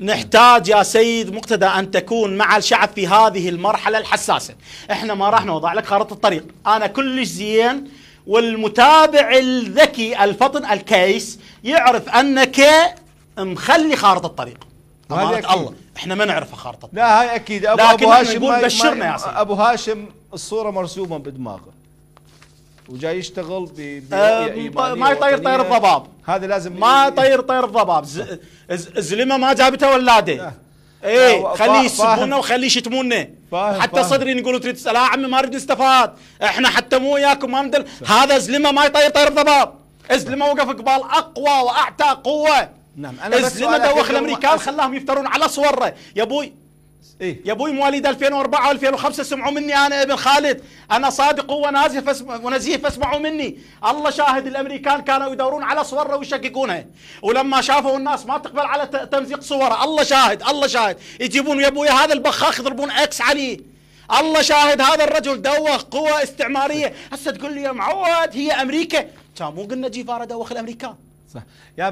نحتاج يا سيد مقتدى أن تكون مع الشعب في هذه المرحلة الحساسة احنا ما راح نوضع لك خارطة الطريق أنا كلش زين والمتابع الذكي الفطن الكيس يعرف أنك مخلي خارطة الطريق أمانة الله احنا ما نعرف خارطة الطريق لا هاي أكيد أبو, أبو هاشم بشرنا يا سيد أبو هاشم الصورة مرسومة بدماغه وجاي يشتغل ب آه، يعني ما يطير طير الضباب هذا لازم ما يطير طير الضباب الزلمه ما جابته ولاده ايه خليه يسبونا وخليه يشتمونا حتى فاهم. صدري نقول تريد لا عمي ما نريد نستفاد احنا حتى مو وياكم ما ندل هذا زلمه ما يطير طير الضباب زلمه وقف قبال اقوى واعتى قوه نعم انا بس زلمه دوخ الامريكان خلاهم يفترون على صوره يا ابوي إيه؟ يا ابوي مواليد 2004 و2005 سمعوا مني انا ابن خالد انا صادق ونازف ونزيه فاسمعوا مني الله شاهد الامريكان كانوا يدورون على صوره ويشققونها ولما شافوا الناس ما تقبل على تمزيق صوره الله شاهد الله شاهد يجيبون يا ابوي هذا البخاخ يضربون اكس عليه الله شاهد هذا الرجل دوخ قوة استعمارية هسه تقول لي يا معود هي أمريكا كان مو قلنا جيفارا دوخ الأمريكان صح